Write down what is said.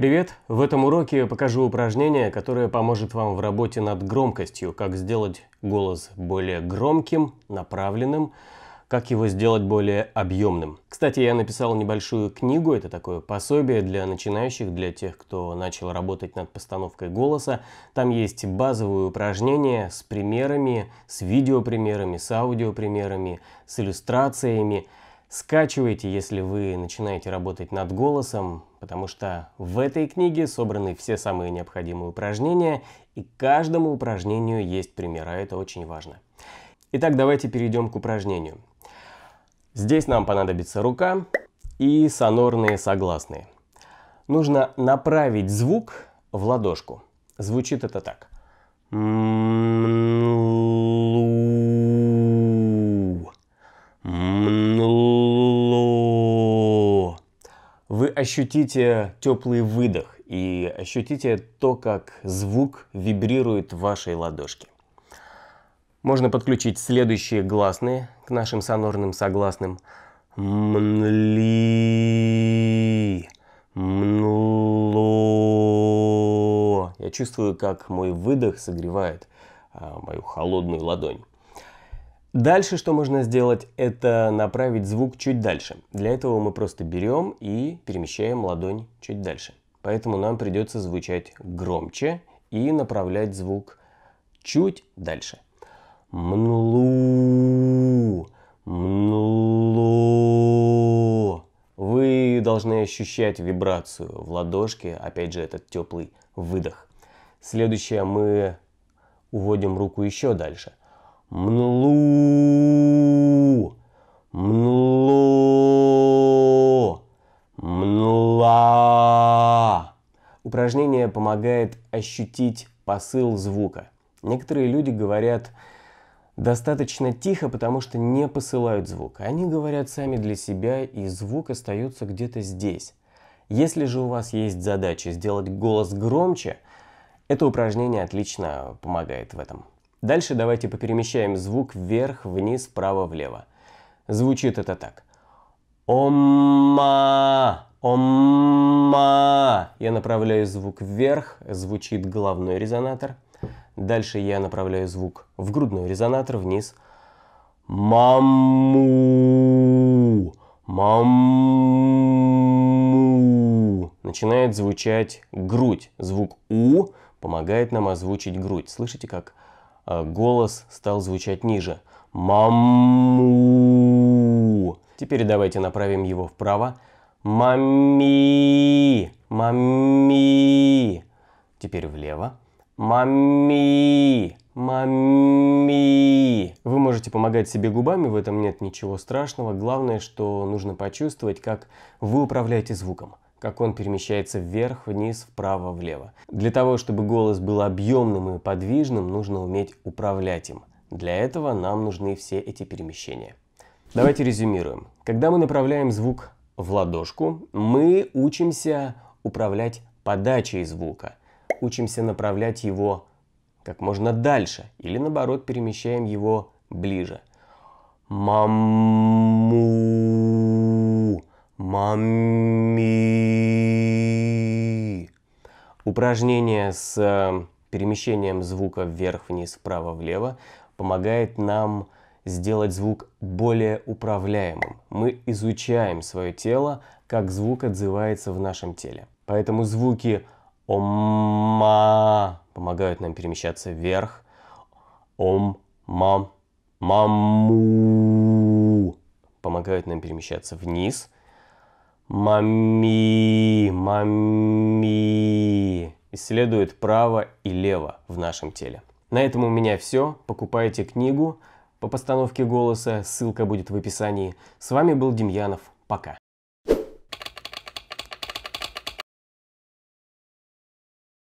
Привет! В этом уроке я покажу упражнение, которое поможет вам в работе над громкостью, как сделать голос более громким, направленным, как его сделать более объемным. Кстати, я написал небольшую книгу, это такое пособие для начинающих, для тех, кто начал работать над постановкой голоса. Там есть базовые упражнения с примерами, с видеопримерами, с аудиопримерами, с иллюстрациями. Скачивайте, если вы начинаете работать над голосом, потому что в этой книге собраны все самые необходимые упражнения, и каждому упражнению есть пример, а это очень важно. Итак, давайте перейдем к упражнению. Здесь нам понадобится рука и сонорные согласные. Нужно направить звук в ладошку. Звучит это так. Млу. Млу. ощутите теплый выдох и ощутите то, как звук вибрирует в вашей ладошке. Можно подключить следующие гласные к нашим сонорным согласным. Мли, мло. Я чувствую, как мой выдох согревает а, мою холодную ладонь. Дальше что можно сделать, это направить звук чуть дальше. Для этого мы просто берем и перемещаем ладонь чуть дальше. Поэтому нам придется звучать громче и направлять звук чуть дальше. Мнлу, мнлу. Вы должны ощущать вибрацию в ладошке, опять же, этот теплый выдох. Следующее мы уводим руку еще дальше. Млу. Мло. Мла. Упражнение помогает ощутить посыл звука. Некоторые люди говорят достаточно тихо, потому что не посылают звук. Они говорят сами для себя, и звук остается где-то здесь. Если же у вас есть задача сделать голос громче, это упражнение отлично помогает в этом. Дальше давайте поперемещаем звук вверх, вниз, вправо, влево. Звучит это так. Омма, омма. Я направляю звук вверх, звучит головной резонатор. Дальше я направляю звук в грудной резонатор, вниз. Маму, маму. Начинает звучать грудь. Звук У помогает нам озвучить грудь. Слышите, как а, голос стал звучать ниже. Маму. Теперь давайте направим его вправо. Мами. Мами. Теперь влево. Мами. Мами. Вы можете помогать себе губами, в этом нет ничего страшного. Главное, что нужно почувствовать, как вы управляете звуком как он перемещается вверх, вниз, вправо, влево. Для того, чтобы голос был объемным и подвижным, нужно уметь управлять им. Для этого нам нужны все эти перемещения. Давайте резюмируем. Когда мы направляем звук в ладошку, мы учимся управлять подачей звука, учимся направлять его как можно дальше или наоборот перемещаем его ближе. Маму, мами. Упражнение с эм, перемещением звука вверх-вниз, вправо-влево помогает нам сделать звук более управляемым. Мы изучаем свое тело, как звук отзывается в нашем теле. Поэтому звуки омма помогают нам перемещаться вверх. Ом, мам, маму помогают нам перемещаться вниз – Мами, мами. Исследует право и лево в нашем теле. На этом у меня все. Покупайте книгу по постановке голоса. Ссылка будет в описании. С вами был Демьянов. Пока.